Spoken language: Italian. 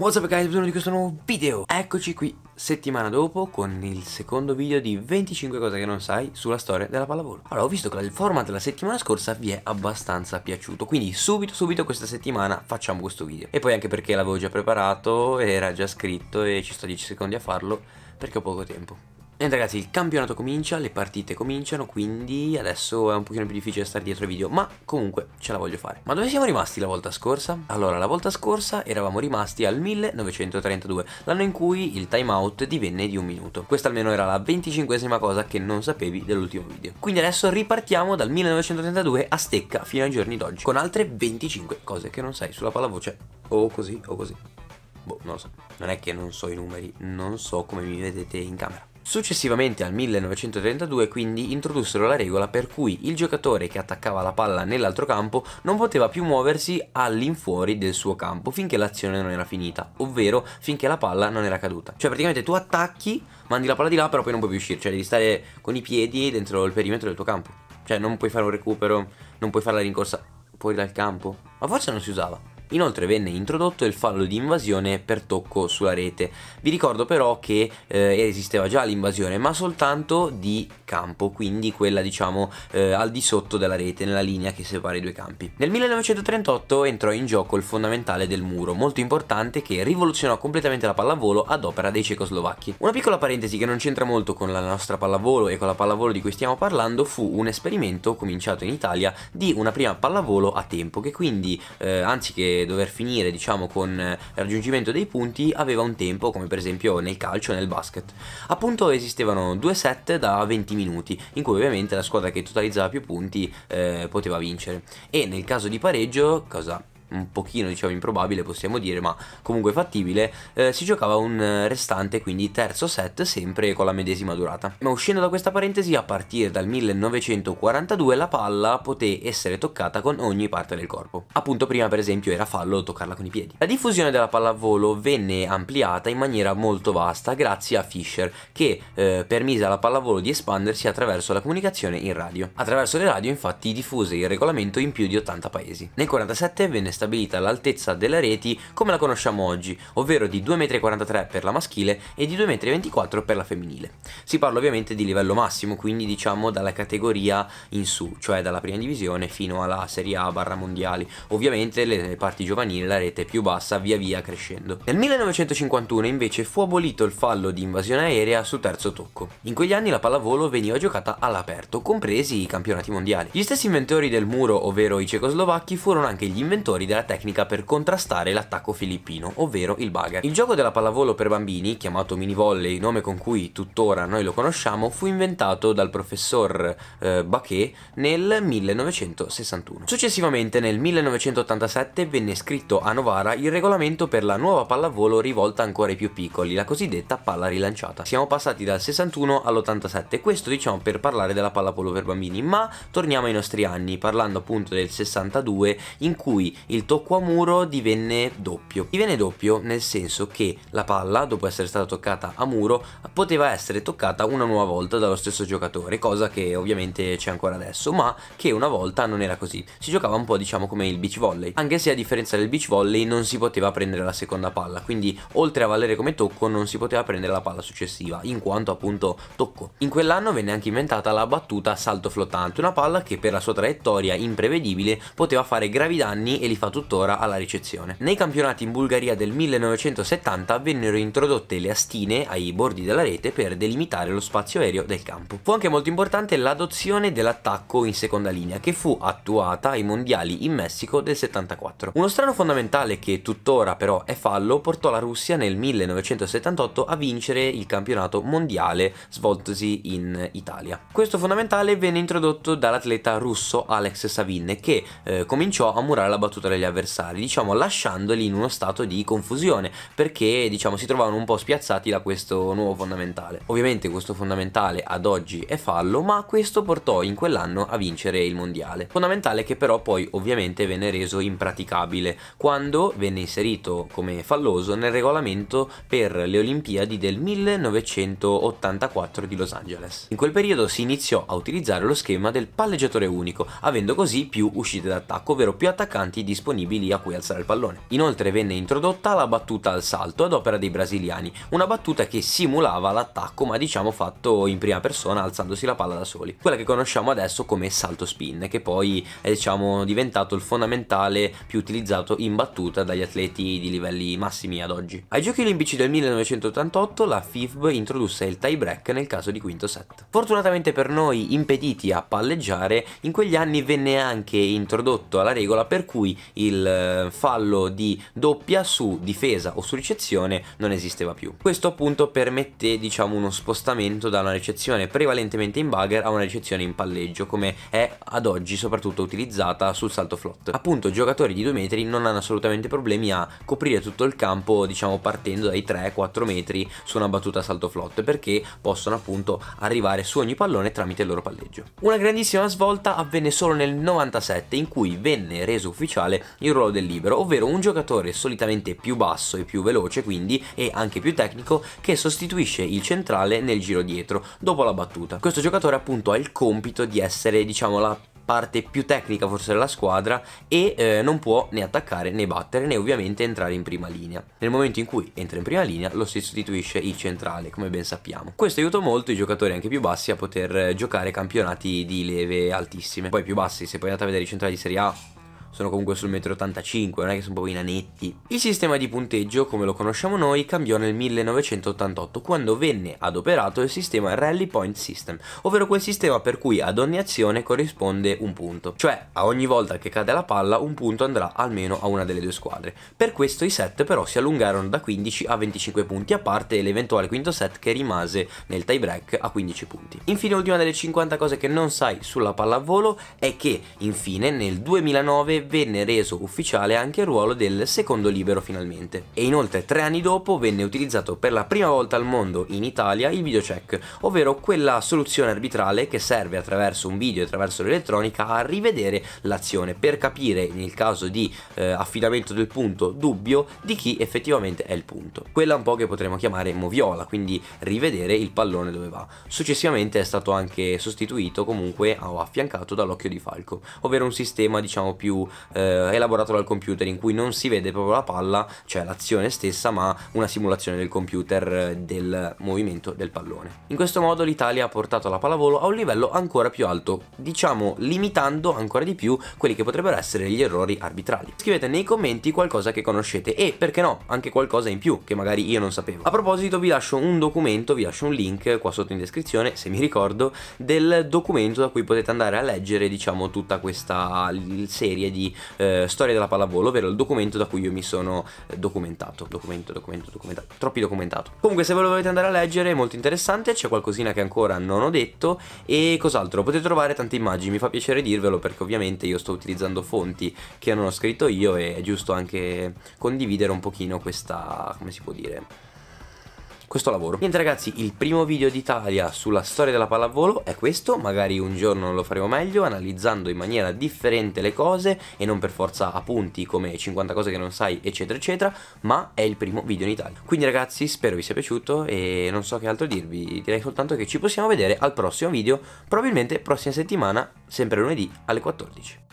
What's up guys, benvenuti in questo nuovo video Eccoci qui settimana dopo con il secondo video di 25 cose che non sai sulla storia della pallavolo Allora ho visto che il format della settimana scorsa vi è abbastanza piaciuto Quindi subito subito questa settimana facciamo questo video E poi anche perché l'avevo già preparato, era già scritto e ci sto 10 secondi a farlo perché ho poco tempo e ragazzi il campionato comincia, le partite cominciano quindi adesso è un pochino più difficile stare dietro i video ma comunque ce la voglio fare. Ma dove siamo rimasti la volta scorsa? Allora la volta scorsa eravamo rimasti al 1932 l'anno in cui il timeout divenne di un minuto. Questa almeno era la 25esima cosa che non sapevi dell'ultimo video. Quindi adesso ripartiamo dal 1932 a stecca fino ai giorni d'oggi con altre 25 cose che non sai sulla pallavoce, o così o così. Boh, non lo so, non è che non so i numeri, non so come mi vedete in camera. Successivamente al 1932 quindi introdussero la regola per cui il giocatore che attaccava la palla nell'altro campo non poteva più muoversi all'infuori del suo campo finché l'azione non era finita, ovvero finché la palla non era caduta. Cioè praticamente tu attacchi, mandi la palla di là però poi non puoi più uscire, cioè devi stare con i piedi dentro il perimetro del tuo campo. Cioè non puoi fare un recupero, non puoi fare la rincorsa fuori dal campo. Ma forse non si usava. Inoltre venne introdotto il fallo di invasione per tocco sulla rete. Vi ricordo però che eh, esisteva già l'invasione, ma soltanto di campo, quindi quella diciamo eh, al di sotto della rete, nella linea che separa i due campi. Nel 1938 entrò in gioco il fondamentale del muro, molto importante che rivoluzionò completamente la pallavolo ad opera dei cecoslovacchi. Una piccola parentesi che non c'entra molto con la nostra pallavolo e con la pallavolo di cui stiamo parlando fu un esperimento cominciato in Italia di una prima pallavolo a tempo che quindi eh, anziché dover finire diciamo con eh, il raggiungimento dei punti aveva un tempo come per esempio nel calcio e nel basket. Appunto esistevano due set da 20 minuti in cui ovviamente la squadra che totalizzava più punti eh, poteva vincere e nel caso di pareggio cosa un pochino diciamo improbabile possiamo dire ma comunque fattibile eh, si giocava un eh, restante quindi terzo set sempre con la medesima durata ma uscendo da questa parentesi a partire dal 1942 la palla poté essere toccata con ogni parte del corpo appunto prima per esempio era fallo toccarla con i piedi la diffusione della pallavolo venne ampliata in maniera molto vasta grazie a Fischer che eh, permise alla pallavolo di espandersi attraverso la comunicazione in radio attraverso le radio infatti diffuse il regolamento in più di 80 paesi nel 1947 venne stabilita l'altezza delle reti come la conosciamo oggi, ovvero di 2,43 m per la maschile e di 2,24 m per la femminile. Si parla ovviamente di livello massimo, quindi diciamo dalla categoria in su, cioè dalla prima divisione fino alla Serie A barra mondiali. Ovviamente le parti giovanili la rete è più bassa via via crescendo. Nel 1951 invece fu abolito il fallo di invasione aerea su terzo tocco. In quegli anni la pallavolo veniva giocata all'aperto, compresi i campionati mondiali. Gli stessi inventori del muro, ovvero i cecoslovacchi, furono anche gli inventori della tecnica per contrastare l'attacco filippino, ovvero il bugger. Il gioco della pallavolo per bambini, chiamato mini volley, nome con cui tuttora noi lo conosciamo, fu inventato dal professor eh, Baquet nel 1961. Successivamente nel 1987 venne scritto a Novara il regolamento per la nuova pallavolo rivolta ancora ai più piccoli, la cosiddetta palla rilanciata. Siamo passati dal 61 all'87, questo diciamo per parlare della pallavolo per bambini, ma torniamo ai nostri anni, parlando appunto del 62 in cui il il tocco a muro divenne doppio. Divenne doppio nel senso che la palla, dopo essere stata toccata a muro, poteva essere toccata una nuova volta dallo stesso giocatore, cosa che ovviamente c'è ancora adesso, ma che una volta non era così. Si giocava un po' diciamo come il beach volley, anche se a differenza del beach volley non si poteva prendere la seconda palla, quindi oltre a valere come tocco non si poteva prendere la palla successiva, in quanto appunto tocco. In quell'anno venne anche inventata la battuta salto flottante, una palla che per la sua traiettoria imprevedibile poteva fare gravi danni e li fa tuttora alla ricezione. Nei campionati in Bulgaria del 1970 vennero introdotte le astine ai bordi della rete per delimitare lo spazio aereo del campo. Fu anche molto importante l'adozione dell'attacco in seconda linea che fu attuata ai mondiali in Messico del 74. Uno strano fondamentale che tuttora però è fallo portò la Russia nel 1978 a vincere il campionato mondiale svoltosi in Italia. Questo fondamentale venne introdotto dall'atleta russo Alex Savin che eh, cominciò a murare la battuta contro gli avversari, diciamo lasciandoli in uno stato di confusione, perché diciamo si trovavano un po' spiazzati da questo nuovo fondamentale. Ovviamente questo fondamentale ad oggi è fallo, ma questo portò in quell'anno a vincere il mondiale. Fondamentale che però poi ovviamente venne reso impraticabile quando venne inserito come falloso nel regolamento per le Olimpiadi del 1984 di Los Angeles. In quel periodo si iniziò a utilizzare lo schema del palleggiatore unico, avendo così più uscite d'attacco, ovvero più attaccanti disponibili disponibili a cui alzare il pallone. Inoltre venne introdotta la battuta al salto ad opera dei brasiliani, una battuta che simulava l'attacco ma diciamo fatto in prima persona alzandosi la palla da soli, quella che conosciamo adesso come salto spin, che poi è diciamo diventato il fondamentale più utilizzato in battuta dagli atleti di livelli massimi ad oggi. Ai giochi olimpici del 1988 la FIFB introdusse il tie break nel caso di quinto set. Fortunatamente per noi impediti a palleggiare, in quegli anni venne anche introdotto alla regola per cui il eh, fallo di doppia su difesa o su ricezione non esisteva più. Questo appunto permette diciamo uno spostamento da una ricezione prevalentemente in bugger a una ricezione in palleggio come è ad oggi soprattutto utilizzata sul salto flot. Appunto giocatori di 2 metri non hanno assolutamente problemi a coprire tutto il campo diciamo partendo dai 3-4 metri su una battuta salto flot perché possono appunto arrivare su ogni pallone tramite il loro palleggio. Una grandissima svolta avvenne solo nel 97 in cui venne reso ufficiale il ruolo del libero, ovvero un giocatore solitamente più basso e più veloce quindi e anche più tecnico che sostituisce il centrale nel giro dietro dopo la battuta. Questo giocatore appunto ha il compito di essere diciamo la parte più tecnica forse della squadra e eh, non può né attaccare né battere né ovviamente entrare in prima linea. Nel momento in cui entra in prima linea lo si sostituisce il centrale come ben sappiamo. Questo aiuta molto i giocatori anche più bassi a poter eh, giocare campionati di leve altissime. Poi più bassi se poi andate a vedere i centrali di Serie A sono comunque sul metro 85, non è che sono proprio i nanetti. Il sistema di punteggio, come lo conosciamo noi, cambiò nel 1988 quando venne adoperato il sistema Rally Point System, ovvero quel sistema per cui ad ogni azione corrisponde un punto, cioè a ogni volta che cade la palla un punto andrà almeno a una delle due squadre. Per questo i set però si allungarono da 15 a 25 punti, a parte l'eventuale quinto set che rimase nel tie break a 15 punti. Infine, l'ultima delle 50 cose che non sai sulla pallavolo è che infine nel 2009 venne reso ufficiale anche il ruolo del secondo libero finalmente. E inoltre tre anni dopo venne utilizzato per la prima volta al mondo in Italia il videocheck, ovvero quella soluzione arbitrale che serve attraverso un video e attraverso l'elettronica a rivedere l'azione per capire nel caso di eh, affidamento del punto dubbio di chi effettivamente è il punto. Quella un po' che potremmo chiamare moviola, quindi rivedere il pallone dove va. Successivamente è stato anche sostituito comunque o affiancato dall'occhio di falco, ovvero un sistema diciamo più eh, elaborato dal computer in cui non si vede proprio la palla, cioè l'azione stessa, ma una simulazione del computer eh, del movimento del pallone. In questo modo l'Italia ha portato la pallavolo a un livello ancora più alto, diciamo limitando ancora di più quelli che potrebbero essere gli errori arbitrali. Scrivete nei commenti qualcosa che conoscete e perché no, anche qualcosa in più che magari io non sapevo. A proposito vi lascio un documento, vi lascio un link qua sotto in descrizione, se mi ricordo, del documento da cui potete andare a leggere diciamo tutta questa serie di di eh, storia della pallavolo, ovvero il documento da cui io mi sono eh, documentato. Documento, documento, documentato. Troppi documentato. Comunque, se ve lo volete andare a leggere, è molto interessante. C'è qualcosina che ancora non ho detto. E cos'altro? Potete trovare tante immagini. Mi fa piacere dirvelo perché, ovviamente, io sto utilizzando fonti che non ho scritto io. E è giusto anche condividere un pochino questa. come si può dire? questo lavoro. Niente ragazzi, il primo video d'Italia sulla storia della pallavolo è questo, magari un giorno lo faremo meglio, analizzando in maniera differente le cose e non per forza appunti come 50 cose che non sai, eccetera, eccetera, ma è il primo video in Italia. Quindi ragazzi, spero vi sia piaciuto e non so che altro dirvi, direi soltanto che ci possiamo vedere al prossimo video, probabilmente prossima settimana, sempre lunedì alle 14.